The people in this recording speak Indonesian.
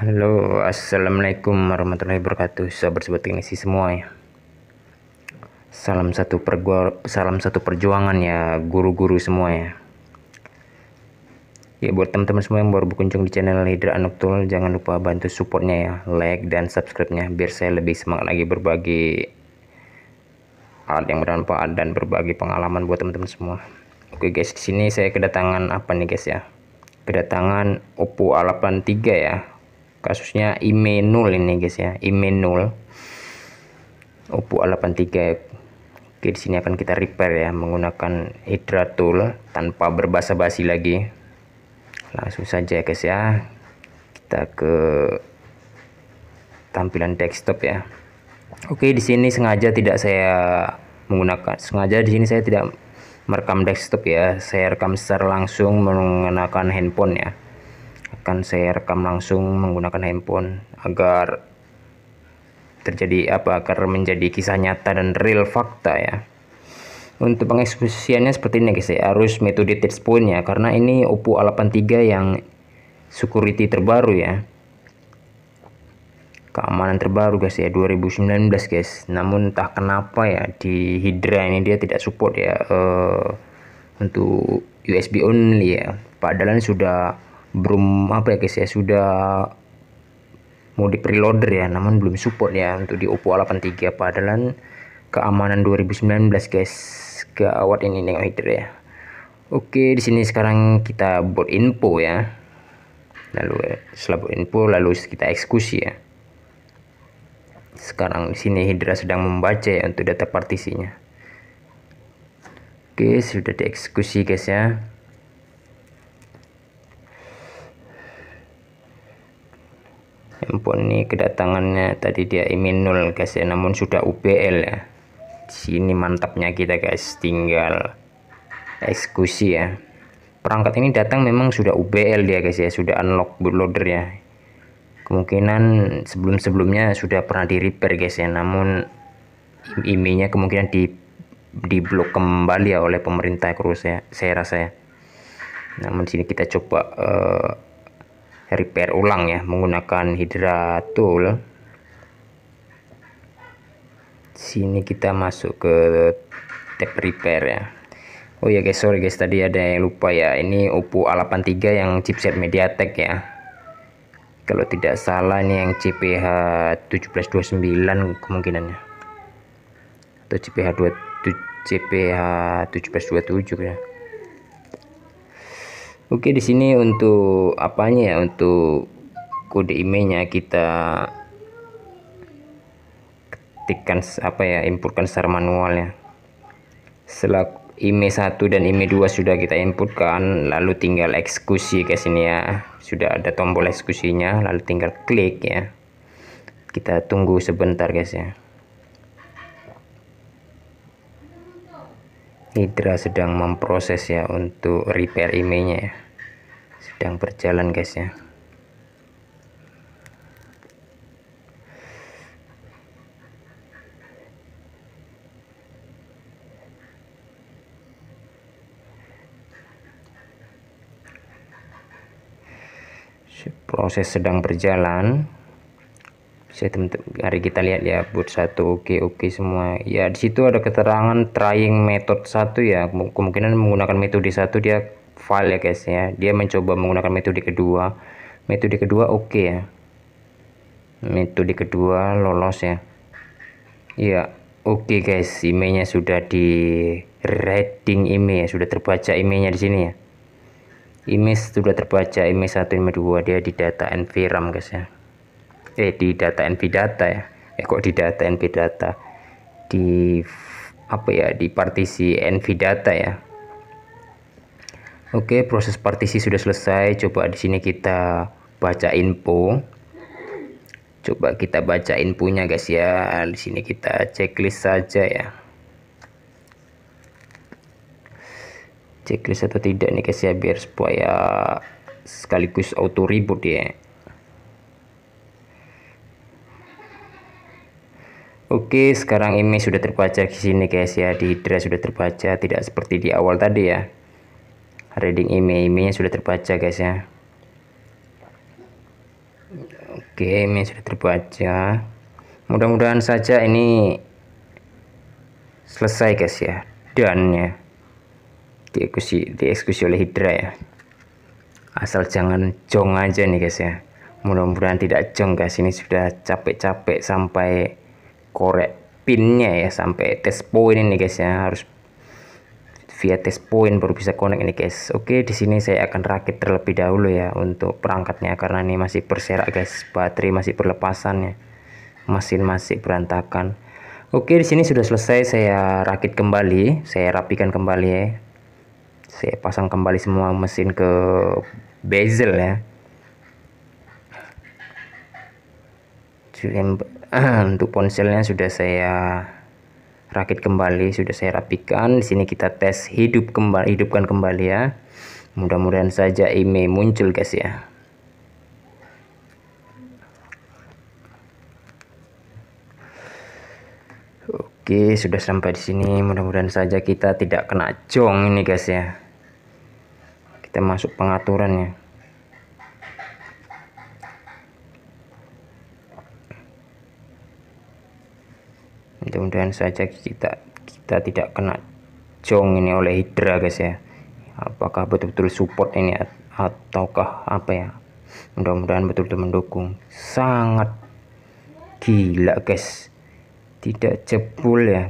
Halo, assalamualaikum warahmatullahi wabarakatuh, sahabat sobat teknisi semua ya. Salam satu pergua, salam satu perjuangan ya, guru-guru semua ya. Ya buat teman-teman semua yang baru berkunjung di channel Leader Anuktul, jangan lupa bantu supportnya ya, like dan subscribe-nya biar saya lebih semangat lagi berbagi alat yang bermanfaat dan berbagi pengalaman buat teman-teman semua. Oke guys, di sini saya kedatangan apa nih guys ya? Kedatangan Oppo A83 ya, kasusnya Imenul ini guys ya Imenul Oppo A83 oke di sini akan kita repair ya menggunakan Hydra tool tanpa berbasa-basi lagi langsung saja guys ya kita ke tampilan desktop ya oke di sini sengaja tidak saya menggunakan sengaja di sini saya tidak merekam desktop ya saya rekam secara langsung menggunakan handphone ya akan saya rekam langsung menggunakan handphone agar terjadi apa agar menjadi kisah nyata dan real fakta ya untuk pengeksekusiannya seperti ini guys ya harus metode tips point ya karena ini Oppo A83 yang security terbaru ya keamanan terbaru guys ya 2019 guys namun entah kenapa ya di Hydra ini dia tidak support ya uh, untuk USB only ya padahal sudah belum apa ya guys ya sudah mau preloader ya namun belum support ya untuk di Oppo A83 padahal keamanan 2019 guys gawat ini nih ya oke di sini sekarang kita buat info ya lalu eh, setelah info lalu kita eksekusi ya sekarang di sini Hydra sedang membaca ya untuk data partisinya oke sudah dieksekusi guys ya handphone ini kedatangannya tadi dia imin nol guys ya namun sudah UBL ya sini mantapnya kita guys tinggal eksekusi ya perangkat ini datang memang sudah UBL dia guys ya sudah unlock bootloader ya kemungkinan sebelum-sebelumnya sudah pernah di repair guys ya namun iminya kemungkinan di diblok kembali ya oleh pemerintah kru saya, saya rasa ya namun sini kita coba uh, repair ulang ya menggunakan hydra tool sini kita masuk ke tab repair ya Oh ya guys sorry guys tadi ada yang lupa ya ini Oppo A83 yang chipset MediaTek ya kalau tidak salah ini yang CPH 1729 kemungkinannya atau CPH 2 CPH 1727 ya Oke di sini untuk apanya ya untuk kode emailnya kita ketikkan apa ya inputkan secara manual ya. Setelah email 1 dan email 2 sudah kita inputkan lalu tinggal eksekusi ke sini ya. Sudah ada tombol eksekusinya lalu tinggal klik ya. Kita tunggu sebentar guys ya. Hydra sedang memproses ya untuk repair emailnya ya sedang berjalan guys ya proses sedang berjalan saya teman-teman hari kita lihat ya buat satu oke okay, oke okay, semua ya di situ ada keterangan trying method satu ya kemungkinan menggunakan metode satu dia file ya guys ya dia mencoba menggunakan metode kedua metode kedua oke okay, ya metode kedua lolos ya ya oke okay, guys emailnya sudah di reading email ya sudah terbaca emailnya di sini ya image sudah terbaca image 1 image 2 dia di data environment guys ya eh di data NP data ya eh kok di data NP data di apa ya di partisi NV data ya Oke proses partisi sudah selesai coba di sini kita baca info coba kita baca infonya guys ya di sini kita checklist saja ya checklist atau tidak nih guys ya biar supaya sekaligus auto reboot ya Oke, sekarang ini sudah terbaca di sini guys ya. Di Hydra sudah terbaca, tidak seperti di awal tadi ya. Reading ini ini sudah terbaca guys ya. Oke, ini sudah terbaca. Mudah-mudahan saja ini selesai guys ya. Dan ya dieksekusi dieksekusi oleh Hydra ya. Asal jangan jong aja nih guys ya. Mudah-mudahan tidak jong guys. Ini sudah capek-capek sampai korek pinnya ya sampai test point ini guys ya harus via test point baru bisa connect ini guys oke di sini saya akan rakit terlebih dahulu ya untuk perangkatnya karena ini masih berserak guys baterai masih berlepasan ya mesin masih berantakan oke di sini sudah selesai saya rakit kembali saya rapikan kembali ya saya pasang kembali semua mesin ke bezel ya untuk ponselnya sudah saya rakit kembali sudah saya rapikan di sini kita tes hidup kembali hidupkan kembali ya mudah-mudahan saja IMEI muncul guys ya Oke sudah sampai di sini mudah-mudahan saja kita tidak kena jong ini guys ya kita masuk pengaturannya. mudah-mudahan saja kita kita tidak kena jong ini oleh hidra guys ya apakah betul-betul support ini ataukah apa ya mudah-mudahan betul-betul mendukung sangat gila guys tidak jebol ya